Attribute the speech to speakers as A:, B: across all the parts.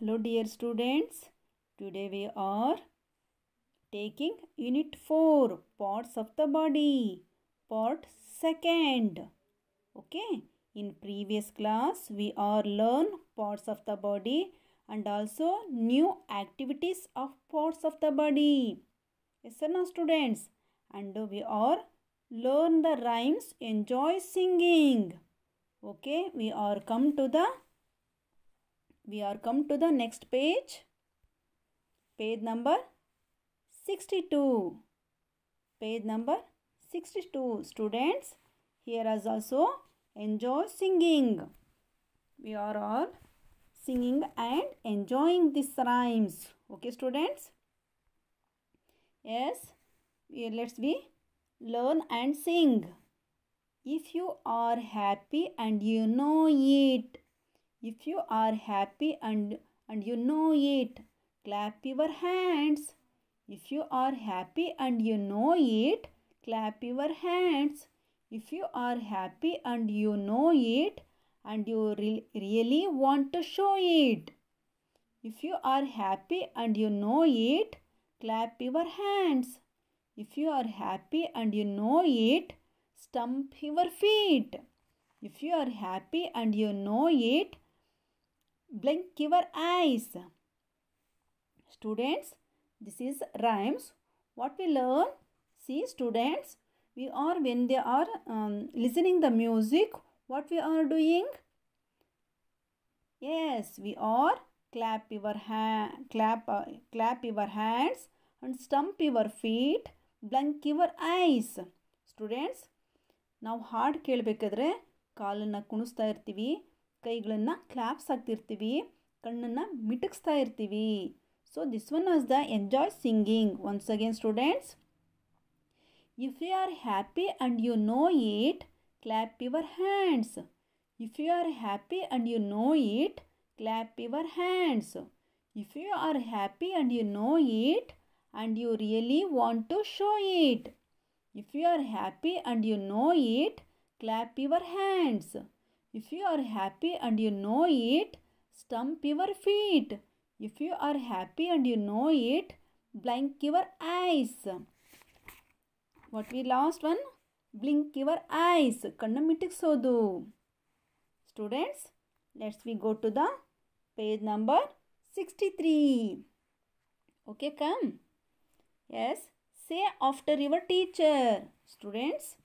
A: Hello dear students, today we are taking unit 4 parts of the body, part 2nd. Okay, in previous class we are learn parts of the body and also new activities of parts of the body. Yes sir, now students and we are learn the rhymes, enjoy singing. Okay, we are come to the we are come to the next page. Page number 62. Page number 62. Students, here is also enjoy singing. We are all singing and enjoying these rhymes. Okay, students? Yes, let's be learn and sing. If you are happy and you know it, if you are happy and, and you know it, clap your hands. If you are happy and you know it, clap your hands. If you are happy and you know it, and you re really want to show it. If you are happy and you know it, clap your hands. If you are happy and you know it, stamp your feet. If you are happy and you know it, blink your eyes students this is rhymes what we learn see students we are when they are um, listening the music what we are doing yes we are clap your hand clap uh, clap your hands and stump your feet blink your eyes students now ಹಾಡು kelbekadre ಕಾಲನ್ನು ಕುಣಿಸ್ತಾ ಇರ್ತೀವಿ ಕೈಗಳನ್ನು claps ಹಾಕ್ತಿರ್ತೀವಿ ಕಣ್ಣನ್ನು ಮಿಟುಕಿಸ್ತಾ ಇರ್ತೀವಿ so this one was the enjoy singing once again students if you are happy and you know it clap your hands if you are happy and you know it clap your hands if you are happy and you know it and you really want to show it if you are happy and you know it clap your hands if you are happy and you know it, stump your feet. If you are happy and you know it, blink your eyes. What we last one? Blink your eyes. Kannamitik sodu. Students, let's we go to the page number 63. Okay, come. Yes, say after your teacher. Students,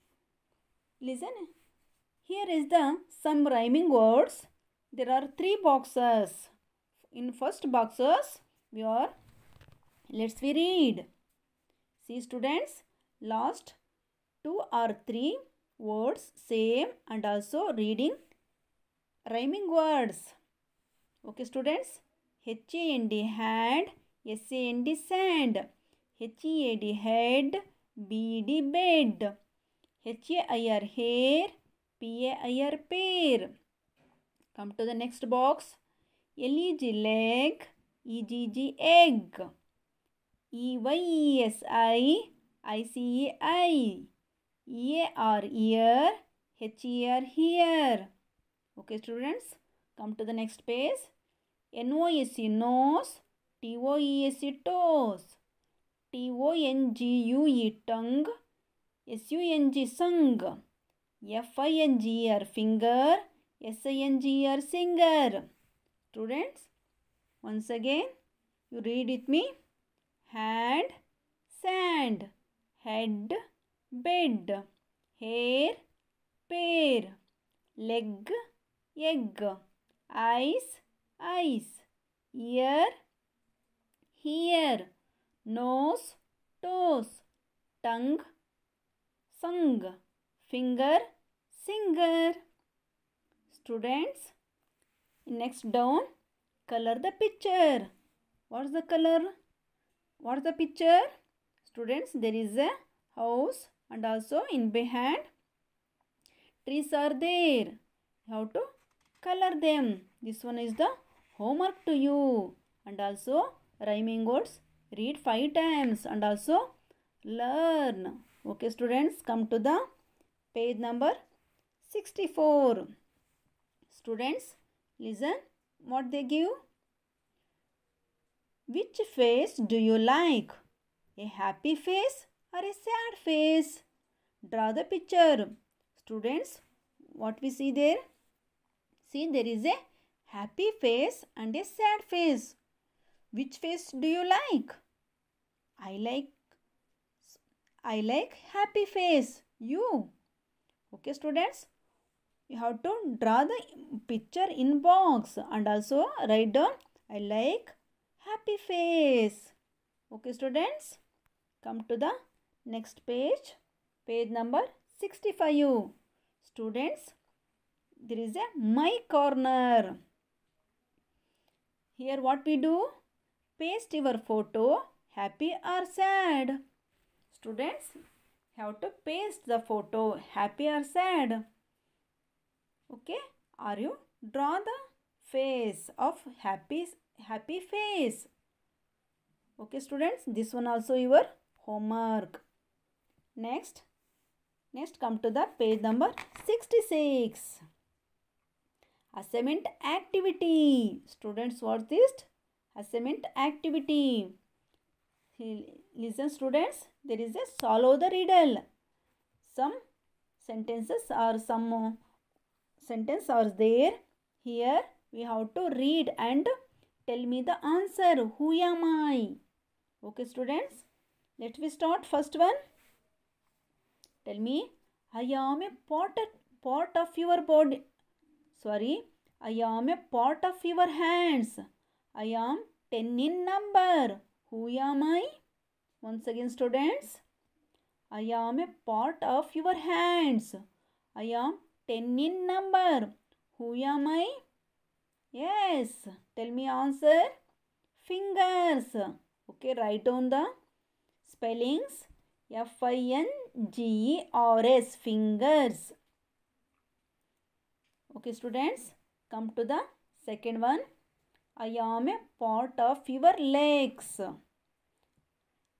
A: listen. Here is the some rhyming words. There are three boxes. In first boxes, we are, let's we read. See students, last two or three words same and also reading rhyming words. Okay students, H-A-N-D hand, S-A-N-D sand, H-E-A-D head, B-D bed, H-A-I-R hair, P-A-I-R pair. Come to the next box. L-E-G leg, E-G-G egg, E-Y-E-S-I, I-C-E-I, E-A-R ear, H-E-R here. Okay students, come to the next page. N-O-E-C nose, T-O-E-S-E toes, T-O-N-G-U-E tongue, S-U-N-G sung. Finger, finger, Singer, singer. Students, once again, you read with me. Hand, sand, head, bed, hair, pear, leg, egg, eyes, eyes, ear, here, nose, toes, tongue, sung finger singer students next down color the picture what's the color what's the picture students there is a house and also in behind trees are there how to color them this one is the homework to you and also rhyming words read five times and also learn okay students come to the page number 64 students listen what they give which face do you like a happy face or a sad face draw the picture students what we see there see there is a happy face and a sad face which face do you like i like i like happy face you okay students you have to draw the picture in box and also write down i like happy face okay students come to the next page page number 65 students there is a my corner here what we do paste your photo happy or sad students have to paste the photo happy or sad. Okay. are you draw the face of happy, happy face. Okay students. This one also your homework. Next. Next come to the page number 66. Assignment activity. Students what is assignment activity. Listen students there is a solve the riddle. Some sentences or some sentence are there. Here we have to read and tell me the answer. Who am I? Okay students, let me start first one. Tell me, I am a part of, part of your body. Sorry, I am a part of your hands. I am 10 in number. Who am I? Once again students, I am a part of your hands. I am 10 in number. Who am I? Yes. Tell me answer. Fingers. Okay, write down the spellings. F-I-N-G-E-R-S. Fingers. Okay students, come to the second one. I am a part of your legs.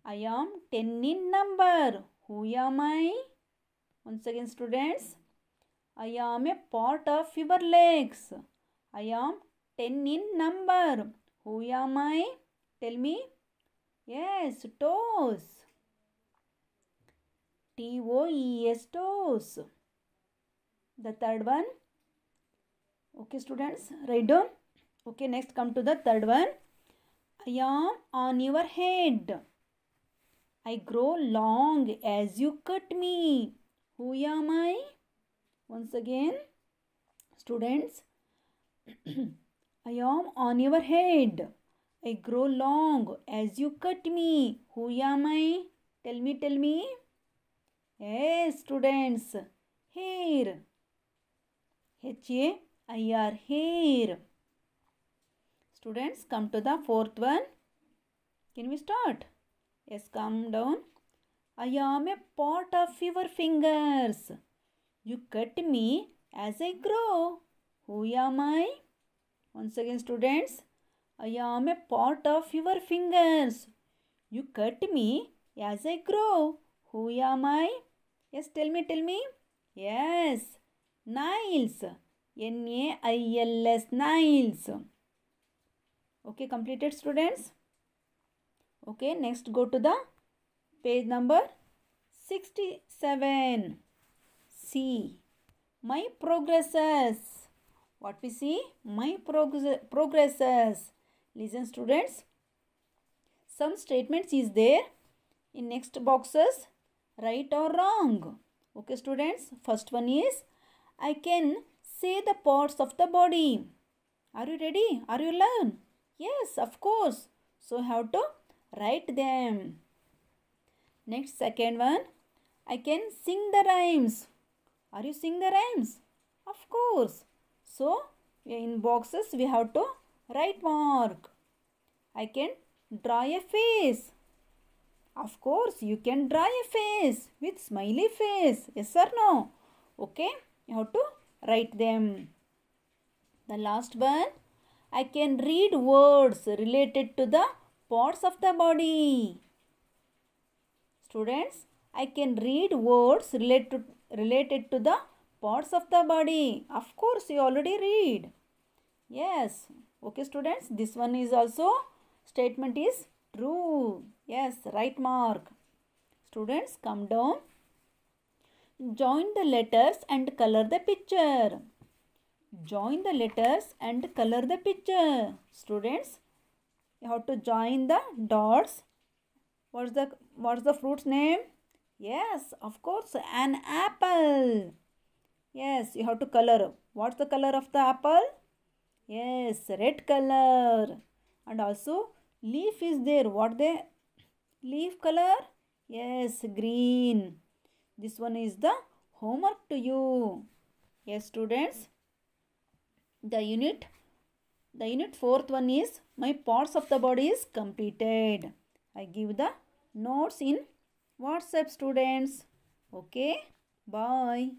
A: I am 10 in number. Who am I? Once again students. I am a part of your legs. I am 10 in number. Who am I? Tell me. Yes, toes. T-O-E-S, toes. The third one. Okay students, write down. Okay, next come to the third one. I am on your head. I grow long as you cut me. Who am I? Once again, students, I am on your head. I grow long as you cut me. Who am I? Tell me, tell me. Hey, students, hair. H-A-I-R, hair. Students, come to the fourth one. Can we start? Yes, come down. I am a pot of your fingers. You cut me as I grow. Who am I? Once again, students. I am a pot of your fingers. You cut me as I grow. Who am I? Yes, tell me, tell me. Yes, Niles. N-A-I-L-S, Niles. Okay, completed students. Okay, next go to the page number 67. See, my progresses. What we see? My prog progresses. Listen students. Some statements is there. In next boxes, right or wrong. Okay students, first one is, I can say the parts of the body. Are you ready? Are you learn? Yes, of course. So, how to write them. Next second one, I can sing the rhymes. Are you sing the rhymes? Of course. So, in boxes we have to write mark. I can draw a face. Of course, you can draw a face with smiley face. Yes or no? Okay, you have to write them. The last one, I can read words related to the parts of the body. Students, I can read words related, related to the parts of the body. Of course, you already read. Yes. Okay, students, this one is also statement is true. Yes, right mark. Students, come down. Join the letters and color the picture. Join the letters and color the picture. Students, you have to join the dots what's the what's the fruit's name yes of course an apple yes you have to color what's the color of the apple yes red color and also leaf is there what the leaf color yes green this one is the homework to you yes students the unit the unit fourth one is my parts of the body is completed. I give the notes in WhatsApp students. Okay. Bye.